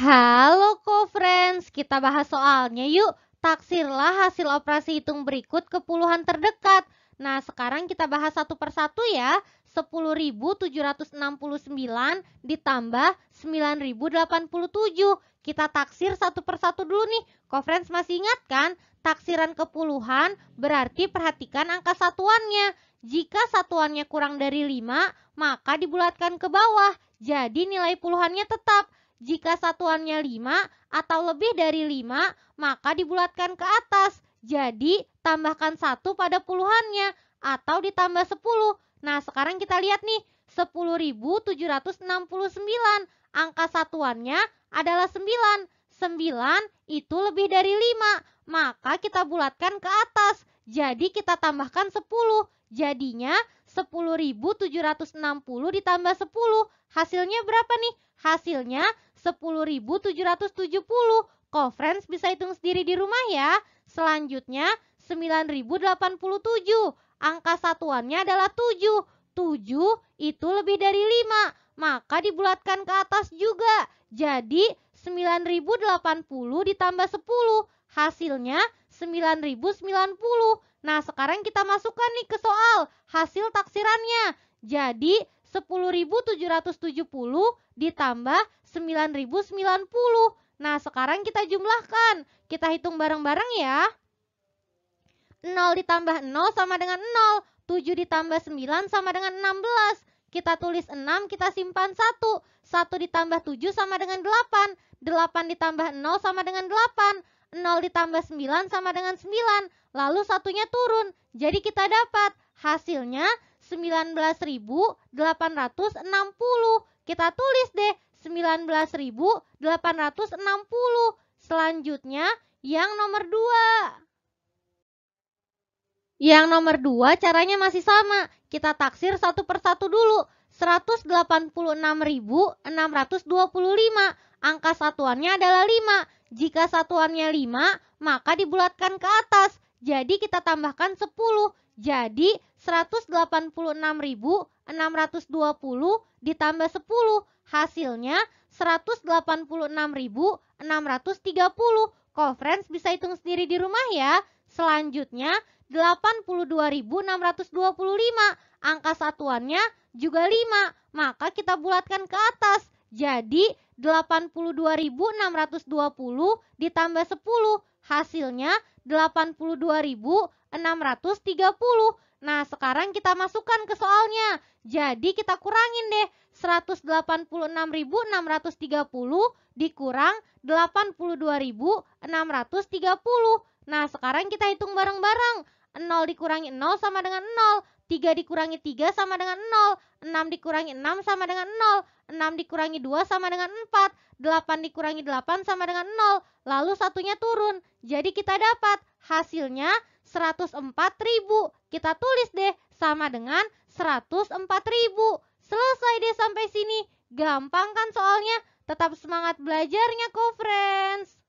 Halo co-friends, kita bahas soalnya yuk. Taksirlah hasil operasi hitung berikut ke puluhan terdekat. Nah, sekarang kita bahas satu persatu ya. 10.769 ditambah 9.087. Kita taksir satu persatu dulu nih. Co-friends masih ingat kan? Taksiran ke puluhan berarti perhatikan angka satuannya. Jika satuannya kurang dari 5, maka dibulatkan ke bawah. Jadi nilai puluhannya tetap jika satuannya 5 atau lebih dari 5, maka dibulatkan ke atas. Jadi, tambahkan 1 pada puluhannya atau ditambah 10. Nah, sekarang kita lihat nih, 10.769. Angka satuannya adalah 9. 9 itu lebih dari 5, maka kita bulatkan ke atas. Jadi kita tambahkan 10. Jadinya 10.760 ditambah 10. Hasilnya berapa nih? Hasilnya 10.770. friends bisa hitung sendiri di rumah ya. Selanjutnya 9.087. Angka satuannya adalah 7. 7 itu lebih dari 5. Maka dibulatkan ke atas juga. Jadi 9.080 ditambah 10. Hasilnya 9.090. Nah, sekarang kita masukkan nih ke soal hasil taksirannya. Jadi, 10.770 ditambah 9.090. Nah, sekarang kita jumlahkan. Kita hitung bareng-bareng ya. 0 ditambah 0 sama dengan 0. 7 ditambah 9 sama dengan 16. Kita tulis 6, kita simpan 1. 1 ditambah 7 sama dengan 8. 8 ditambah 0 sama dengan 8. 0 ditambah 9 sama dengan 9. Lalu satunya turun. Jadi kita dapat hasilnya 19.860. Kita tulis deh 19.860. Selanjutnya yang nomor 2. Yang nomor 2 caranya masih sama. Kita taksir satu persatu dulu. 186.625. Angka satuannya adalah 5. Jika satuannya 5, maka dibulatkan ke atas. Jadi kita tambahkan 10. Jadi 186.620 ditambah 10. Hasilnya 186.630. friends bisa hitung sendiri di rumah ya. Selanjutnya 82.625. Angka satuannya juga 5. Maka kita bulatkan ke atas. Jadi 82.620 ditambah 10 hasilnya 82.630. Nah, sekarang kita masukkan ke soalnya. Jadi kita kurangin deh 186.630 dikurang 82.630. Nah, sekarang kita hitung bareng-bareng. 0 dikurangi 0 sama dengan 0. 3 dikurangi 3 sama dengan 0, 6 dikurangi 6 sama dengan 0, 6 dikurangi 2 sama dengan 4, 8 dikurangi 8 sama dengan 0, lalu satunya turun. Jadi kita dapat hasilnya 104.000. Kita tulis deh sama dengan 104.000. Selesai deh sampai sini. Gampang kan soalnya? Tetap semangat belajarnya, co-friends.